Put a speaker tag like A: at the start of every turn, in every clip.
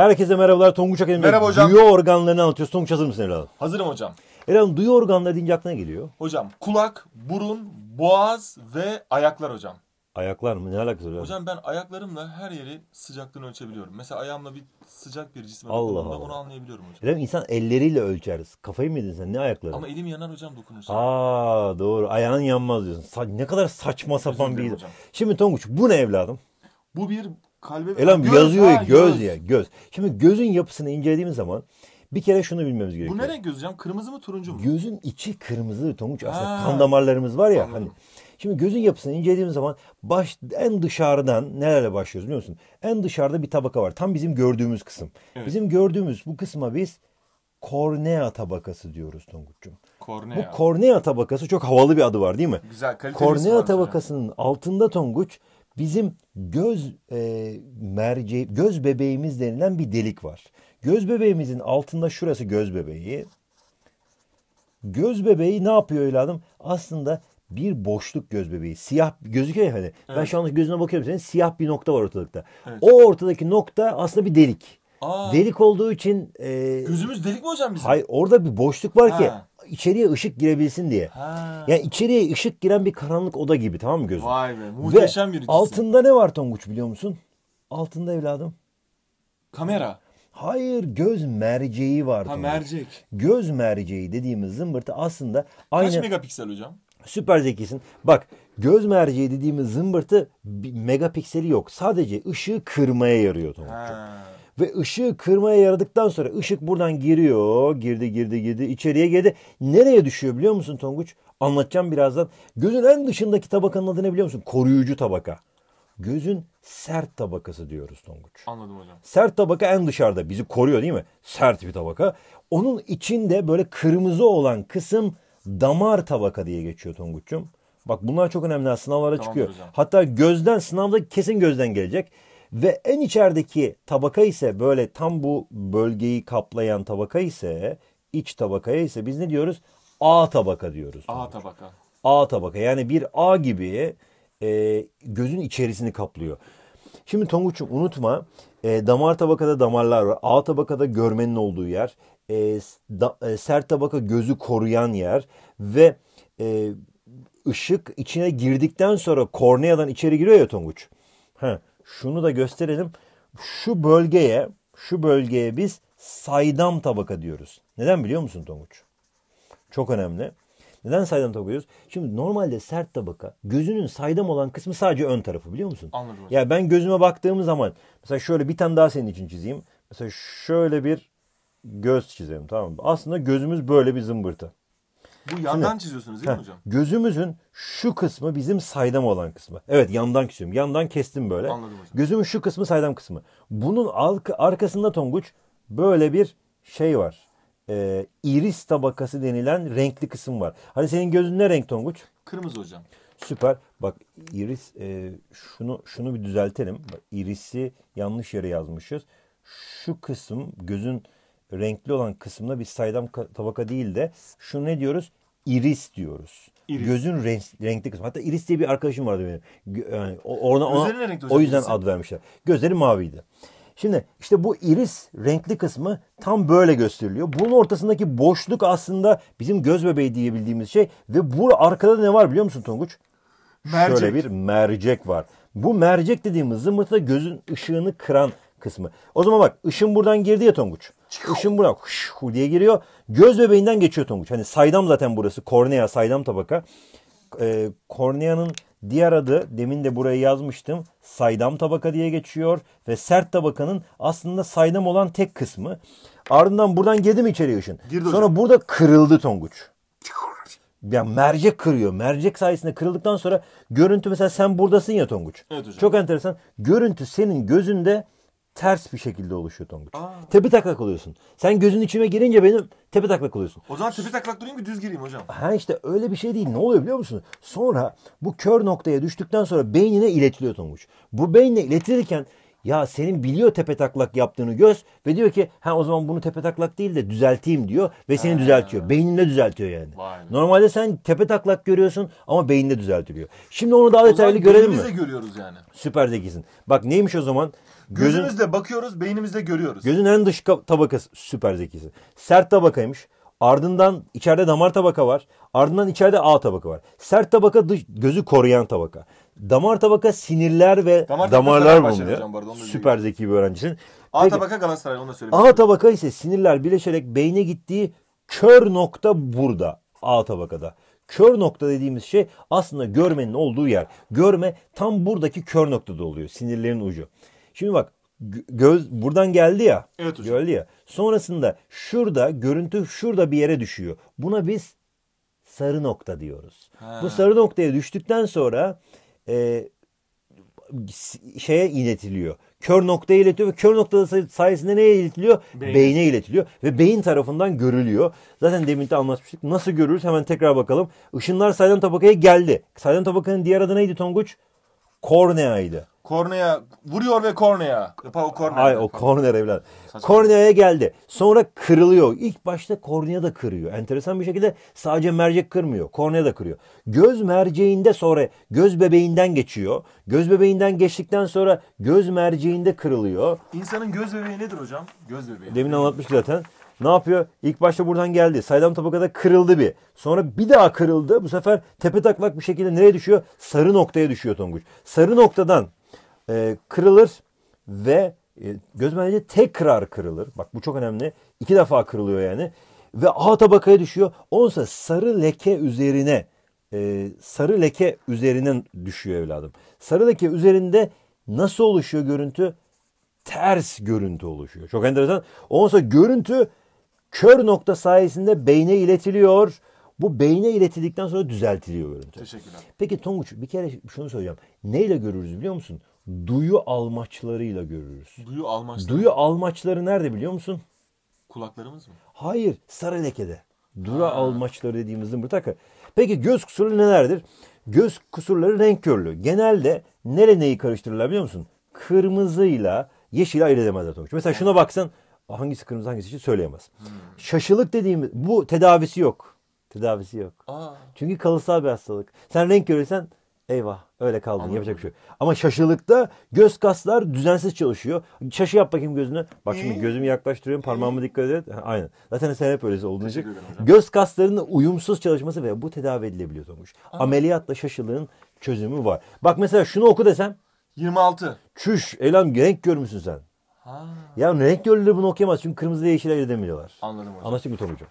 A: Herkese merhabalar Tonguç Akademi. Merhaba hocam. Duyu organlarını anlatıyoruz. Tonguç hazır mısın Elhan? Hazırım hocam. Elhan duyu organları deyince aklına geliyor.
B: Hocam kulak, burun, boğaz ve ayaklar hocam.
A: Ayaklar mı? Ne alakası var? Hocam
B: ben ayaklarımla her yeri sıcaklığını ölçebiliyorum. Mesela ayağımla bir sıcak bir cisme Allah Allah. onu anlayabiliyorum hocam.
A: Elhan insan elleriyle ölçeriz. Kafayı mı yedin sen? Ne ayakları? Ama elim yanar hocam dokunursa. Aa doğru. Ayağın yanmaz diyorsun. ne kadar saçma sapan bir... Hocam. Şimdi Tonguç bu ne evladım?
B: Bu bir Kalbe, Elan göz, yazıyor ha, göz, göz ya
A: göz. Şimdi gözün yapısını incelediğimiz zaman bir kere şunu bilmemiz gerekiyor. Bu ne
B: renk Kırmızı mı turuncu mu?
A: Gözün içi kırmızı tonguç aslında kan damarlarımız var ya hani. Anladım. hani. Şimdi gözün yapısını incelediğimiz zaman baş en dışarıdan nelerle başlıyoruz biliyor musun? En dışarıda bir tabaka var. Tam bizim gördüğümüz kısım. Evet. Bizim gördüğümüz bu kısma biz kornea tabakası diyoruz Tonguç'cum. Kornea. Bu kornea tabakası çok havalı bir adı var değil mi? Güzel kaliteli Kornea tabakasının hocam. altında Tonguç bizim göz e, merceği, göz bebeğimiz denilen bir delik var. Göz bebeğimizin altında şurası göz bebeği. Göz bebeği ne yapıyor evladım? Aslında bir boşluk göz bebeği. Siyah gözüküyor ya hani. Evet. Ben şu anda gözüne bakıyorum senin siyah bir nokta var ortalıkta. Evet. O ortadaki nokta aslında bir delik. Aa. Delik olduğu için e, gözümüz delik
B: mi hocam bizim? Hayır
A: orada bir boşluk var ha. ki içeriye ışık girebilsin diye. Ha. Yani içeriye ışık giren bir karanlık oda gibi tamam mı gözün? Vay be muhteşem Ve bir altında ne var Tonguç biliyor musun? Altında evladım. Kamera. Hayır göz merceği var. Ha mercek. Göz merceği dediğimiz zımbırtı aslında aynı... Kaç
B: megapiksel hocam?
A: Süper zekisin. Bak göz merceği dediğimiz zımbırtı megapikseli yok. Sadece ışığı kırmaya yarıyor Tonguç'cum ve ışığı kırmaya yaradıktan sonra ışık buradan giriyor. Girdi girdi girdi içeriye girdi. Nereye düşüyor biliyor musun Tonguç? Anlatacağım birazdan. Gözün en dışındaki tabakanın adı ne biliyor musun? Koruyucu tabaka. Gözün sert tabakası diyoruz Tonguç. Anladım hocam. Sert tabaka en dışarıda bizi koruyor değil mi? Sert bir tabaka. Onun içinde böyle kırmızı olan kısım damar tabaka diye geçiyor Tonguç'cum. Bak bunlar çok önemli sınavlara tamam, çıkıyor. Hocam. Hatta gözden sınavda kesin gözden gelecek ve en içerideki tabaka ise böyle tam bu bölgeyi kaplayan tabaka ise iç tabakaya ise biz ne diyoruz? A tabaka diyoruz. A tabaka. A tabaka yani bir A gibi e, gözün içerisini kaplıyor. Şimdi Tonguç'um unutma e, damar tabakada damarlar var. A tabakada görmenin olduğu yer. E, da, e, sert tabaka gözü koruyan yer. Ve e, ışık içine girdikten sonra korneadan içeri giriyor ya Tonguç. Heh şunu da gösterelim. Şu bölgeye, şu bölgeye biz saydam tabaka diyoruz. Neden biliyor musun Tonguç? Çok önemli. Neden saydam tabaka diyoruz? Şimdi normalde sert tabaka gözünün saydam olan kısmı sadece ön tarafı biliyor musun? Anladım. Ya ben gözüme baktığım zaman mesela şöyle bir tane daha senin için çizeyim. Mesela şöyle bir göz çizelim tamam mı? Aslında gözümüz böyle bir zımbırtı. Bu yandan Şimdi, çiziyorsunuz değil mi hocam? Gözümüzün şu kısmı bizim saydam olan kısmı. Evet yandan çiziyorum. Yandan kestim böyle. Anladım hocam. Gözümün şu kısmı saydam kısmı. Bunun arkasında Tonguç böyle bir şey var. Ee, iris tabakası denilen renkli kısım var. Hani senin gözün ne renk Tonguç? Kırmızı hocam. Süper. Bak iris e, şunu şunu bir düzeltelim. Bak, irisi yanlış yere yazmışız. Şu kısım gözün renkli olan kısımda bir saydam tabaka değil de şu ne diyoruz? iris diyoruz. Iris. Gözün renk, renkli kısmı. Hatta iris diye bir arkadaşım vardı benim. Yani e, ona, ona, O yüzden ad vermişler. Gözleri maviydi. Şimdi işte bu iris renkli kısmı tam böyle gösteriliyor. Bunun ortasındaki boşluk aslında bizim göz bebeği diyebildiğimiz şey. Ve bu arkada ne var biliyor musun Tonguç? Mercek. Şöyle bir mercek var. Bu mercek dediğimiz zımbırtı da gözün ışığını kıran kısmı. O zaman bak ışın buradan girdi ya Tonguç. Işın buradan diye giriyor. Göz bebeğinden geçiyor tonguç. Hani saydam zaten burası. Kornea, saydam tabaka. E, korneanın diğer adı demin de buraya yazmıştım. Saydam tabaka diye geçiyor. Ve sert tabakanın aslında saydam olan tek kısmı. Ardından buradan girdim içeri ışın. Girdi Sonra hocam. burada kırıldı tonguç. Ya mercek kırıyor. Mercek sayesinde kırıldıktan sonra görüntü mesela sen buradasın ya Tonguç. Evet hocam. Çok enteresan. Görüntü senin gözünde ters bir şekilde oluşuyor Tonguç. Aa. Tepe taklak oluyorsun. Sen gözün içime girince benim tepe taklak oluyorsun. O zaman tepe taklak durayım ki düz gireyim hocam. Ha işte öyle bir şey değil. Ne oluyor biliyor musun? Sonra bu kör noktaya düştükten sonra beynine iletiliyor Tonguç. Bu beynine iletilirken ya senin biliyor tepe taklak yaptığını göz ve diyor ki ha o zaman bunu tepe taklak değil de düzelteyim diyor ve seni ha. düzeltiyor. Beyninde düzeltiyor yani. Vay Normalde sen tepe taklak görüyorsun ama beyninde düzeltiliyor. Şimdi onu daha detaylı görelim mi? görüyoruz yani. Süper zekisin. Bak neymiş o zaman? Gözün, Gözümüzle bakıyoruz, beynimizle görüyoruz. Gözün en dış tabakası süper zekisi. Sert tabakaymış. Ardından içeride damar tabaka var. Ardından içeride A tabaka var. Sert tabaka dış, gözü koruyan tabaka. Damar tabaka sinirler ve damar damarlar bulunuyor. süper zeki bir öğrencisin. A Peki, tabaka Galatasaray onu da söyleyeyim. A tabaka ise sinirler birleşerek beyne gittiği kör nokta burada. A tabakada. Kör nokta dediğimiz şey aslında görmenin olduğu yer. Görme tam buradaki kör noktada oluyor. Sinirlerin ucu. Şimdi bak göz buradan geldi ya. Evet hocam. Geldi ya. Sonrasında şurada görüntü şurada bir yere düşüyor. Buna biz sarı nokta diyoruz. Ha. Bu sarı noktaya düştükten sonra e, şeye iletiliyor. Kör noktaya iletiliyor ve kör noktada sayesinde neye iletiliyor? Beyin. Beyne iletiliyor ve beyin tarafından görülüyor. Zaten demin de anlatmıştık. Nasıl görürüz? Hemen tekrar bakalım. Işınlar saydam tabakaya geldi. Saydam tabakanın diğer adı neydi Tonguç? Korneaydı. Kornea vuruyor ve kornea. Pau kornea. Ay o korner evladım. Kornea'ya geldi. Sonra kırılıyor. İlk başta kornea da kırıyor. Enteresan bir şekilde sadece mercek kırmıyor. Kornea da kırıyor. Göz merceğinde sonra göz bebeğinden geçiyor. Göz bebeğinden geçtikten sonra göz merceğinde kırılıyor.
B: İnsanın göz bebeği nedir hocam? Göz bebeği.
A: Demin anlatmış zaten. Ne yapıyor? İlk başta buradan geldi. Saydam tabakada kırıldı bir. Sonra bir daha kırıldı. Bu sefer tepe taklak bir şekilde nereye düşüyor? Sarı noktaya düşüyor Tonguç. Sarı noktadan e, kırılır ve e, göz tekrar kırılır. Bak bu çok önemli. İki defa kırılıyor yani. Ve A tabakaya düşüyor. Onsa sarı leke üzerine e, sarı leke üzerinden düşüyor evladım. Sarı leke üzerinde nasıl oluşuyor görüntü? Ters görüntü oluşuyor. Çok enteresan. Onsa görüntü kör nokta sayesinde beyne iletiliyor. Bu beyne iletildikten sonra düzeltiliyor görüntü. Teşekkürler. Peki Tonguç bir kere şunu söyleyeceğim. Neyle görürüz biliyor musun? duyu almaçlarıyla görürüz.
B: Duyu almaçları.
A: Duyu almaçları nerede biliyor musun?
B: Kulaklarımız mı?
A: Hayır, sarı lekede. Dura ha. almaçları dediğimiz zımbırtaka. Peki göz kusurları nelerdir? Göz kusurları renk körlüğü. Genelde nere neyi karıştırırlar biliyor musun? Kırmızıyla yeşil ayırt edemezler Tomuç. Mesela şuna baksan hangisi kırmızı hangisi yeşil söyleyemez. Hmm. Şaşılık dediğimiz bu tedavisi yok. Tedavisi yok. Aa. Çünkü kalıtsal bir hastalık. Sen renk görürsen Eyvah öyle kaldın Anladım. yapacak bir şey Ama şaşılıkta göz kaslar düzensiz çalışıyor. Şaşı yap bakayım gözünü. Bak şimdi ee? gözümü yaklaştırıyorum parmağımı ee? dikkat et. aynen. Zaten sen hep öylesi olduğun için. Göz kaslarının uyumsuz çalışması ve bu tedavi edilebiliyor Tomuş. Ameliyatla şaşılığın çözümü var. Bak mesela şunu oku desem. 26. Çüş Elam renk görmüşsün sen. Ha. Ya renk görülür bunu okuyamaz çünkü kırmızı yeşil ayırt edemiyorlar. Anladım hocam. Anlaştık mı Tomucuğum?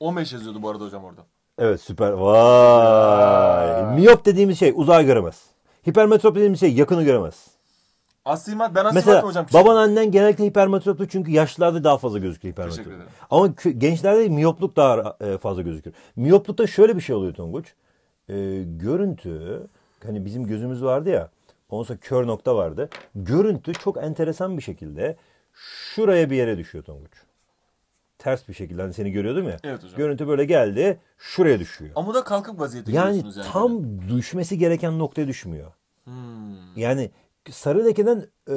B: 15 yazıyordu bu arada hocam orada.
A: Evet süper. Vay. Miyop dediğimiz şey uzay göremez. Hipermetrop dediğimiz şey yakını göremez.
B: Astigmat ben astigmat Mesela hocam.
A: baban annen genellikle hipermetroplu çünkü yaşlılarda daha fazla gözüküyor hipermetrop. Teşekkür ederim. Ama gençlerde miyopluk daha e, fazla gözüküyor. Miyoplukta şöyle bir şey oluyor Tonguç. E, görüntü hani bizim gözümüz vardı ya. Ondan kör nokta vardı. Görüntü çok enteresan bir şekilde şuraya bir yere düşüyor Tonguç ters bir şekilde hani seni görüyordum ya. Evet hocam. Görüntü böyle geldi şuraya düşüyor.
B: Ama da kalkık vaziyette yani. Yani tam
A: düşmesi gereken noktaya düşmüyor.
B: Hmm.
A: Yani sarı lekeden e,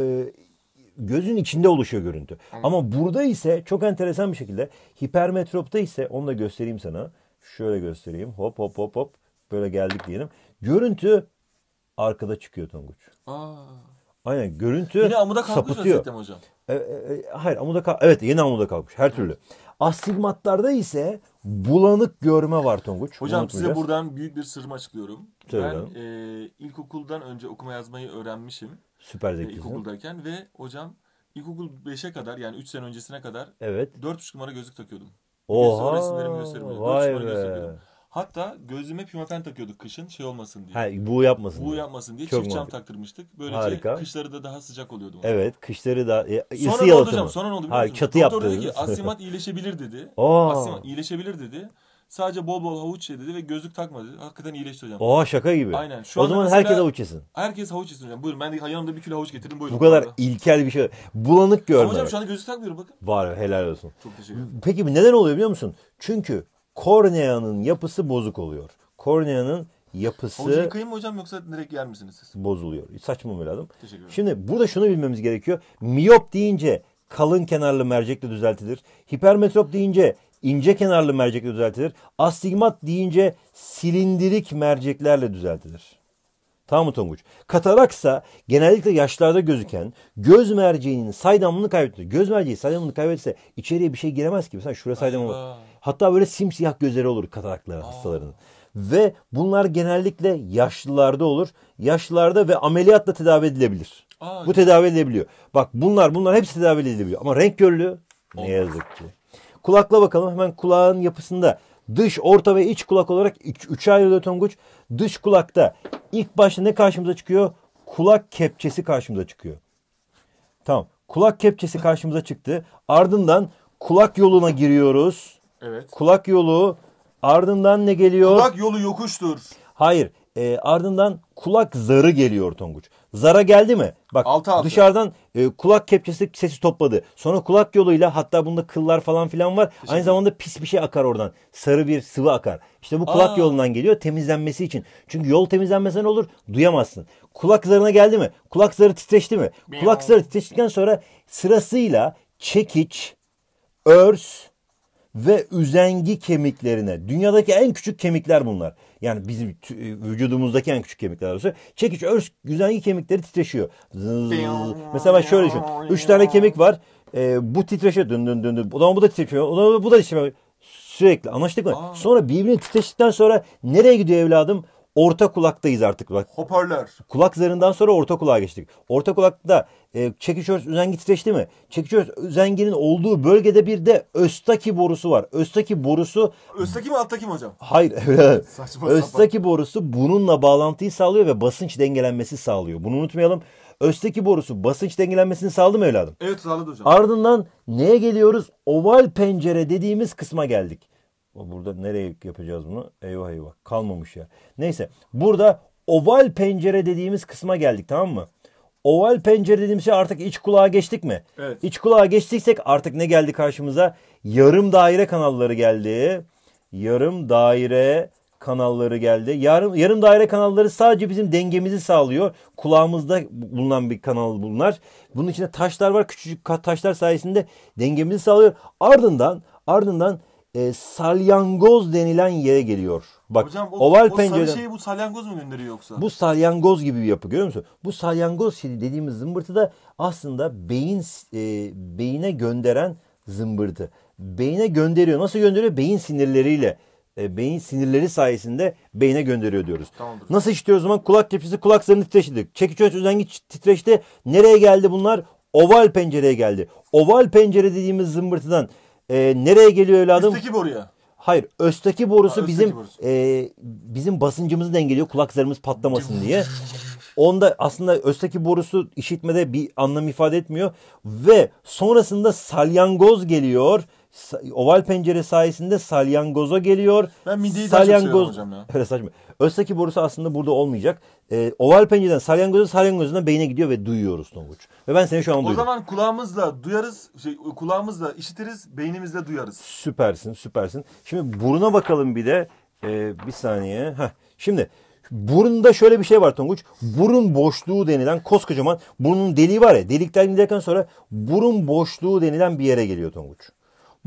A: gözün içinde oluşuyor görüntü. Anladım. Ama burada ise çok enteresan bir şekilde hipermetropta ise onu da göstereyim sana. Şöyle göstereyim. Hop hop hop hop. Böyle geldik diyelim. Görüntü arkada çıkıyor Tonguç. Aa. Aynen görüntü Yine amuda kalkmış sapıtıyor. Yine hocam. E, e, e, hayır amuda kalk evet yeni amuda kalkmış her türlü. Astigmatlarda ise bulanık görme var Tonguç. Hocam size
B: buradan büyük bir sırrımı açıklıyorum. Söyle ben e, ilkokuldan önce okuma yazmayı öğrenmişim. Süper e, zekisin. E, ilkokuldayken ve hocam ilkokul 5'e kadar yani 3 sene öncesine kadar evet. 4,5 numara gözlük takıyordum. Oha. Resimlerimi gösteriyorum. Vay be. Hatta gözlüğüme pimapen takıyorduk kışın şey olmasın diye. Ha, bu yapmasın. Bu diye. yapmasın diye Çok çift cam mantıklı. taktırmıştık. Böylece Harika. kışları da daha sıcak oluyordu.
A: Evet kışları da e, ısı Sonra ne oldu Sonra ne oldu? Hayır, musunuz? çatı Doktor dedi ki asimat iyileşebilir dedi. Oo. Asimat
B: iyileşebilir dedi. Sadece bol bol havuç ye dedi ve gözlük takma dedi. Hakikaten iyileşti hocam. Oha şaka gibi. Aynen. Şu o zaman herkes havuç yesin. Herkes havuç yesin hocam. Buyurun ben de yanımda bir kilo havuç getirdim buyurun. Bu kadar
A: Ama ilkel bir şey. Bulanık görmemek. hocam şu
B: anda gözlük takmıyorum bakın.
A: Var helal olsun. Çok teşekkür ederim. Peki neden oluyor biliyor musun? Çünkü korneanın yapısı bozuk oluyor. Korneanın yapısı... Hoca
B: yıkayayım mı hocam yoksa direkt yer misiniz
A: siz? Bozuluyor. Saçma mı lazım? Şimdi burada şunu bilmemiz gerekiyor. Miyop deyince kalın kenarlı mercekle düzeltilir. Hipermetrop deyince ince kenarlı mercekle düzeltilir. Astigmat deyince silindirik merceklerle düzeltilir. Tamam mı Tonguç? Kataraksa genellikle yaşlarda gözüken göz merceğinin saydamlığını kaybetti. Göz merceği saydamlığını kaybetse içeriye bir şey giremez ki. Mesela şuraya saydam olur. Hatta böyle simsiyah gözleri olur kataraklı hastalarının. Ve bunlar genellikle yaşlılarda olur. Yaşlılarda ve ameliyatla tedavi edilebilir. Aa, Bu tedavi edilebiliyor. Bak bunlar bunlar hepsi tedavi edilebiliyor. Ama renk körlüğü ne yazık ki. Kulakla bakalım hemen kulağın yapısında dış, orta ve iç kulak olarak üç, üçe ayrılıyor Tonguç. Dış kulakta ilk başta ne karşımıza çıkıyor? Kulak kepçesi karşımıza çıkıyor. Tamam. Kulak kepçesi karşımıza çıktı. Ardından kulak yoluna giriyoruz. Evet. Kulak yolu ardından ne geliyor? Kulak yolu yokuştur. Hayır. E, ardından kulak zarı geliyor Tonguç. Zara geldi mi? Bak altı, altı. dışarıdan e, kulak kepçesi sesi topladı. Sonra kulak yoluyla hatta bunda kıllar falan filan var. Teşekkür Aynı zamanda pis bir şey akar oradan. Sarı bir sıvı akar. İşte bu kulak Aa. yolundan geliyor temizlenmesi için. Çünkü yol temizlenmese olur? Duyamazsın. Kulak zarına geldi mi? Kulak zarı titreşti mi? Kulak zarı titreştikten sonra sırasıyla çekiç, örs, ve üzengi kemiklerine. Dünyadaki en küçük kemikler bunlar. Yani bizim e, vücudumuzdaki en küçük kemikler arası. Çekiç, öz üzengi kemikleri titreşiyor. Zzzz. Mesela şöyle düşün. Üç tane kemik var. E, bu titreşiyor. Dön dön dön. O zaman bu da titreşiyor. O zaman bu da titreşiyor. Sürekli anlaştık mı? Aa. Sonra birbirini titreştikten sonra nereye gidiyor evladım? orta kulaktayız artık. Bak. Hoparlör. Kulak zarından sonra orta kulağa geçtik. Orta kulakta e, çekişörs üzengi titreşti mi? Çekişörs üzenginin olduğu bölgede bir de östaki borusu var. Östaki borusu...
B: Östaki mi alttaki mi hocam? Hayır. östaki
A: borusu bununla bağlantıyı sağlıyor ve basınç dengelenmesi sağlıyor. Bunu unutmayalım. Östeki borusu basınç dengelenmesini sağladı mı evladım? Evet sağladı hocam. Ardından neye geliyoruz? Oval pencere dediğimiz kısma geldik. Burada nereye yapacağız bunu? Eyvah eyvah. Kalmamış ya. Neyse. Burada oval pencere dediğimiz kısma geldik tamam mı? Oval pencere dediğimiz şey artık iç kulağa geçtik mi? Evet. İç kulağa geçtiksek artık ne geldi karşımıza? Yarım daire kanalları geldi. Yarım daire kanalları geldi. Yarım, yarım daire kanalları sadece bizim dengemizi sağlıyor. Kulağımızda bulunan bir kanal bunlar. Bunun içinde taşlar var. Küçücük taşlar sayesinde dengemizi sağlıyor. Ardından ardından e, salyangoz denilen yere geliyor. Bak Hocam, o, oval o pencereden... sarı şeyi
B: bu salyangoz mu gönderiyor yoksa? Bu
A: salyangoz gibi bir yapı görüyor musun? Bu salyangoz şeyi dediğimiz zımbırtı da aslında beyin e, beyine gönderen zımbırtı. Beyine gönderiyor. Nasıl gönderiyor? Beyin sinirleriyle. E, beyin sinirleri sayesinde beyine gönderiyor diyoruz. Tamamdır. Nasıl işitiyoruz o zaman? Kulak tepsisi kulak zarını titreşti. Çekiç öç üzengiç titreşti. Nereye geldi bunlar? Oval pencereye geldi. Oval pencere dediğimiz zımbırtıdan e, nereye geliyor evladım? Üstteki boruya. Hayır, östeki borusu ha, bizim E, bizim basıncımızı dengeliyor kulaklarımız patlamasın diye. Onda aslında östeki borusu işitmede bir anlam ifade etmiyor ve sonrasında salyangoz geliyor oval pencere sayesinde salyangoza geliyor.
B: Ben mideyi salyangoz... hocam ya.
A: Öyle saçma. Öztaki borusu aslında burada olmayacak. E, oval pencereden salyangoza salyangozundan beyine gidiyor ve duyuyoruz Tonguç. Ve ben seni şu an o duydum. O
B: zaman kulağımızla duyarız, şey, kulağımızla işitiriz, beynimizle duyarız.
A: Süpersin, süpersin. Şimdi buruna bakalım bir de. E, bir saniye. Heh. Şimdi Burunda şöyle bir şey var Tonguç. Burun boşluğu denilen koskocaman burunun deliği var ya. Delikten giderken sonra burun boşluğu denilen bir yere geliyor Tonguç.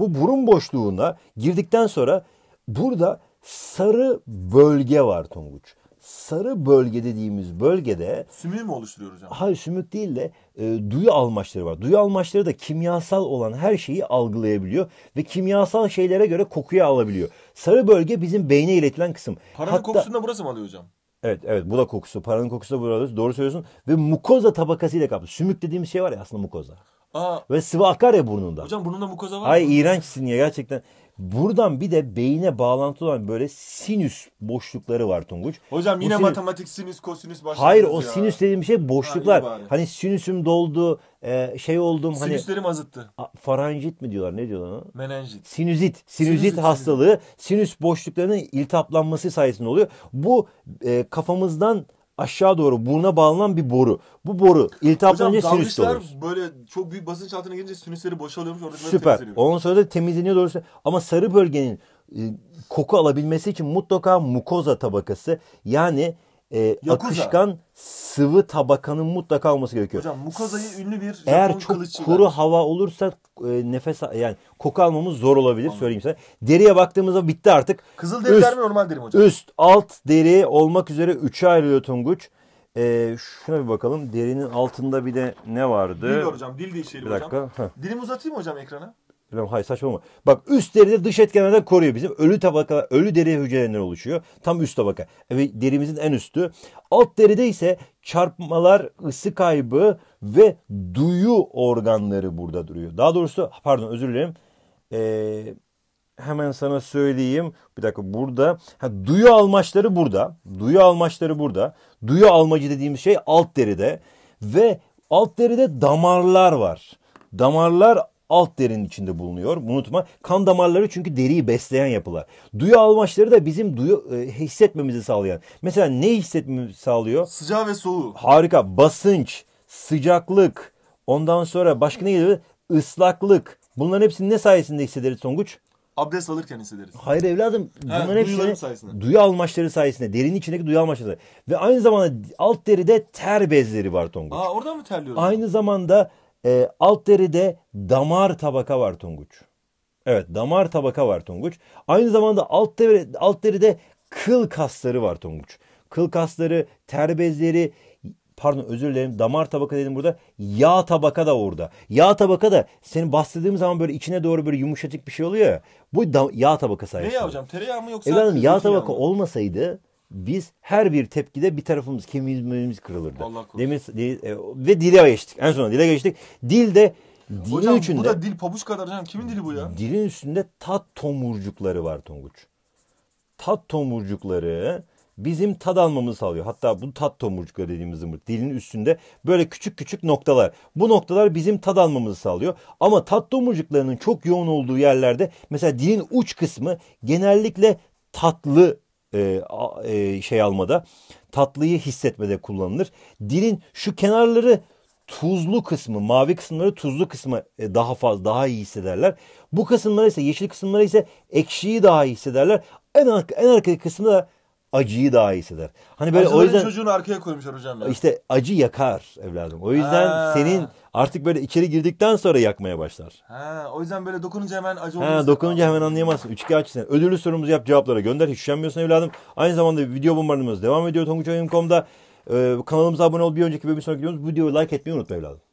A: Bu burun boşluğuna girdikten sonra burada sarı bölge var Tonguç. Sarı bölge dediğimiz bölgede sümük mü oluşturuyor hocam? Hayır sümük değil de e, duyu almaçları var. Duyu almaçları da kimyasal olan her şeyi algılayabiliyor ve kimyasal şeylere göre kokuyu alabiliyor. Sarı bölge bizim beyne iletilen kısım. Paranın Hatta, kokusunu
B: da burası mı alıyor hocam?
A: Evet evet bu da kokusu. Paranın kokusu da burada. Doğru söylüyorsun. Ve mukoza tabakasıyla kaplı. Sümük dediğimiz şey var ya aslında mukoza. Aa. Ve sıvı akar ya burnundan. Hocam
B: burnunda mukoza var Hayır mı?
A: iğrençsin ya gerçekten. Buradan bir de beyine bağlantılı olan böyle sinüs boşlukları var Tunguç. Hocam yine bu sinüs...
B: matematik sinüs kosinüs başlıyor. Hayır o ya. sinüs
A: dediğim şey boşluklar. Ha, hani sinüsüm doldu e, şey oldum. Hani- Sinüslerim hani, azıttı. A, faranjit mi diyorlar ne diyorlar ona? Menenjit. Sinüzit. Sinüzit, sinüzit hastalığı sinüs. sinüs boşluklarının iltihaplanması sayesinde oluyor. Bu e, kafamızdan aşağı doğru buruna bağlanan bir boru. Bu boru iltihaplanınca sinüs olur.
B: böyle çok büyük basınç altına gelince sinüsleri boşalıyormuş. Orada Süper.
A: Ondan sonra da temizleniyor doğrusu. Ama sarı bölgenin e, koku alabilmesi için mutlaka mukoza tabakası yani e, akışkan sıvı tabakanın mutlaka olması gerekiyor. Hocam mukazayı ünlü bir Japon Eğer çok kuru vermiş. hava olursa e, nefes yani koku almamız zor olabilir Anladım. söyleyeyim size. Deriye baktığımızda bitti artık. Kızıl deriler mi normal deri mi hocam? Üst alt deri olmak üzere üçe ayrılıyor Tunguç. E, şuna bir bakalım derinin altında bir de ne vardı? Dil var hocam dil değişelim bir dakika. hocam. Dilimi
B: uzatayım hocam ekrana?
A: Bilmem hayır saçmalama. Bak üst deride dış etkenlerden koruyor bizim. Ölü tabaka, ölü deri hücrelerinden oluşuyor. Tam üst tabaka. Evet, derimizin en üstü. Alt deride ise çarpmalar, ısı kaybı ve duyu organları burada duruyor. Daha doğrusu pardon özür dilerim. Ee, hemen sana söyleyeyim. Bir dakika burada. Ha, duyu almaçları burada. Duyu almaçları burada. Duyu almacı dediğimiz şey alt deride. Ve alt deride damarlar var. Damarlar alt derinin içinde bulunuyor. Unutma kan damarları çünkü deriyi besleyen yapılar. Duyu almaçları da bizim duyu e, hissetmemizi sağlayan. Mesela ne hissetmemizi sağlıyor? Sıcağı ve soğuğu. Harika. Basınç, sıcaklık, ondan sonra başka ne geliyor? Islaklık. Bunların hepsini ne sayesinde hissederiz Songuç?
B: Abdest alırken hissederiz.
A: Hayır evladım bunların He, hepsini sayesinde. duyu almaçları sayesinde. Derinin içindeki duyu almaçları. Ve aynı zamanda alt deride ter bezleri var Tonguç. Aa
B: orada mı terliyoruz?
A: Aynı zamanda e, alt deride damar tabaka var Tunguç. Evet damar tabaka var Tunguç. Aynı zamanda alt, deri, alt deride kıl kasları var Tunguç. Kıl kasları, ter bezleri, pardon özür dilerim damar tabaka dedim burada. Yağ tabaka da orada. Yağ tabaka da seni bahsettiğim zaman böyle içine doğru böyle yumuşacık bir şey oluyor ya. Bu da, yağ tabaka sayesinde. Ne
B: yapacağım tereyağı mı yoksa? Evladım yağ tabaka
A: mı? olmasaydı biz her bir tepkide bir tarafımız kemiğimiz kırılırdı. Allah Demir, de, e, ve dile geçtik. En sonunda dile geçtik. Dil de dilin hocam, içinde, bu
B: da dil pabuç kadar hocam. Kimin dili bu ya?
A: Dilin üstünde tat tomurcukları var Tonguç. Tat tomurcukları bizim tad almamızı sağlıyor. Hatta bu tat tomurcukları dediğimiz zımbırt dilin üstünde böyle küçük küçük noktalar. Bu noktalar bizim tad almamızı sağlıyor. Ama tat tomurcuklarının çok yoğun olduğu yerlerde mesela dilin uç kısmı genellikle tatlı e, e, şey almada, tatlıyı hissetmede kullanılır. Dilin şu kenarları tuzlu kısmı, mavi kısımları tuzlu kısmı e, daha fazla, daha iyi hissederler. Bu kısımları ise, yeşil kısımları ise ekşiyi daha iyi hissederler. En, en arkadaki kısmı da acıyı daha iyi hisseder. Hani böyle Acıların o yüzden
B: çocuğunu arkaya koymuşlar hocam ya. İşte
A: acı yakar evladım. O yüzden ha. senin artık böyle içeri girdikten sonra yakmaya başlar.
B: Ha, o yüzden böyle dokununca hemen acı olur. Ha, dokununca
A: hemen anlayamazsın. 3 2 açsın. Ödüllü sorumuzu yap cevaplara gönder. Hiç üşenmiyorsun evladım. Aynı zamanda video bombardımanımız devam ediyor tonguçoyum.com'da. Ee, kanalımıza abone ol. Bir önceki ve bir sonraki videomuzu videoyu like etmeyi unutma evladım.